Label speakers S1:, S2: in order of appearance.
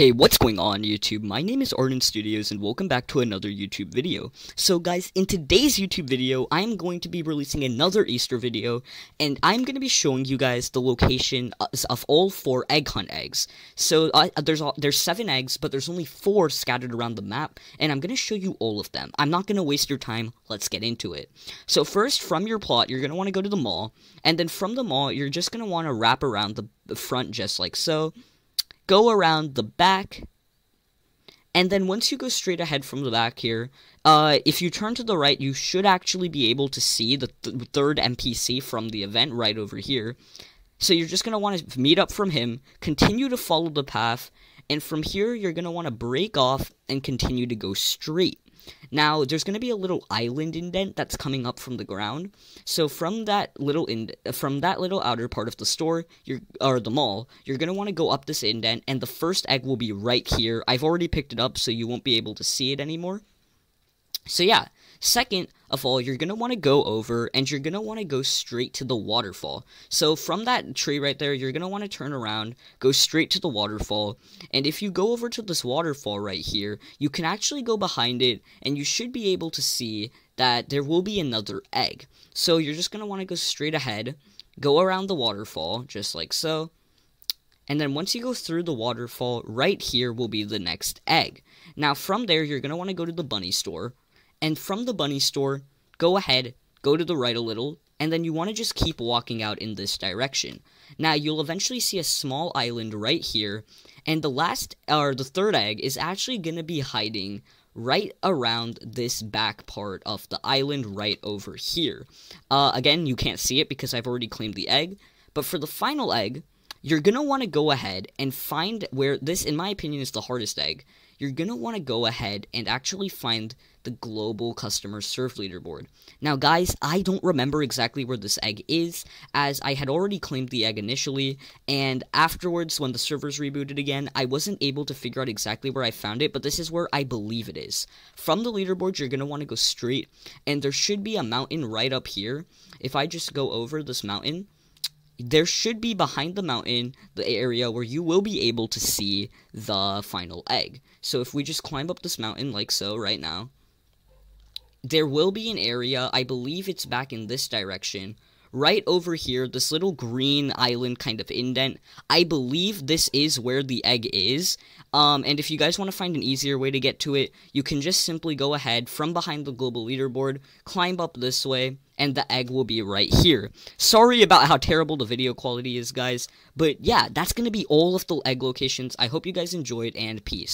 S1: Hey, what's going on YouTube? My name is Arden Studios and welcome back to another YouTube video. So guys, in today's YouTube video, I'm going to be releasing another Easter video, and I'm going to be showing you guys the location of all four Egg Hunt eggs. So uh, there's uh, there's seven eggs, but there's only four scattered around the map, and I'm going to show you all of them. I'm not going to waste your time, let's get into it. So first, from your plot, you're going to want to go to the mall, and then from the mall, you're just going to want to wrap around the front just like so, go around the back, and then once you go straight ahead from the back here, uh, if you turn to the right, you should actually be able to see the th third NPC from the event right over here. So you're just going to want to meet up from him, continue to follow the path, and from here you're going to want to break off and continue to go straight. Now, there's going to be a little island indent that's coming up from the ground. So from that little ind- from that little outer part of the store, you're, or the mall, you're going to want to go up this indent, and the first egg will be right here. I've already picked it up, so you won't be able to see it anymore. So, yeah, second of all, you're going to want to go over and you're going to want to go straight to the waterfall. So, from that tree right there, you're going to want to turn around, go straight to the waterfall. And if you go over to this waterfall right here, you can actually go behind it and you should be able to see that there will be another egg. So, you're just going to want to go straight ahead, go around the waterfall, just like so. And then once you go through the waterfall, right here will be the next egg. Now, from there, you're going to want to go to the bunny store, and from the bunny store, go ahead, go to the right a little, and then you want to just keep walking out in this direction. Now, you'll eventually see a small island right here, and the last, or the third egg, is actually going to be hiding right around this back part of the island right over here. Uh, again, you can't see it because I've already claimed the egg, but for the final egg, you're going to want to go ahead and find where this, in my opinion, is the hardest egg. You're going to want to go ahead and actually find the global customer serve leaderboard. Now, guys, I don't remember exactly where this egg is, as I had already claimed the egg initially, and afterwards, when the servers rebooted again, I wasn't able to figure out exactly where I found it, but this is where I believe it is. From the leaderboard, you're going to want to go straight, and there should be a mountain right up here. If I just go over this mountain, there should be behind the mountain the area where you will be able to see the final egg. So if we just climb up this mountain like so right now, there will be an area, I believe it's back in this direction, right over here, this little green island kind of indent, I believe this is where the egg is. Um, and if you guys want to find an easier way to get to it, you can just simply go ahead from behind the global leaderboard, climb up this way, and the egg will be right here. Sorry about how terrible the video quality is, guys, but yeah, that's going to be all of the egg locations. I hope you guys enjoyed, and peace.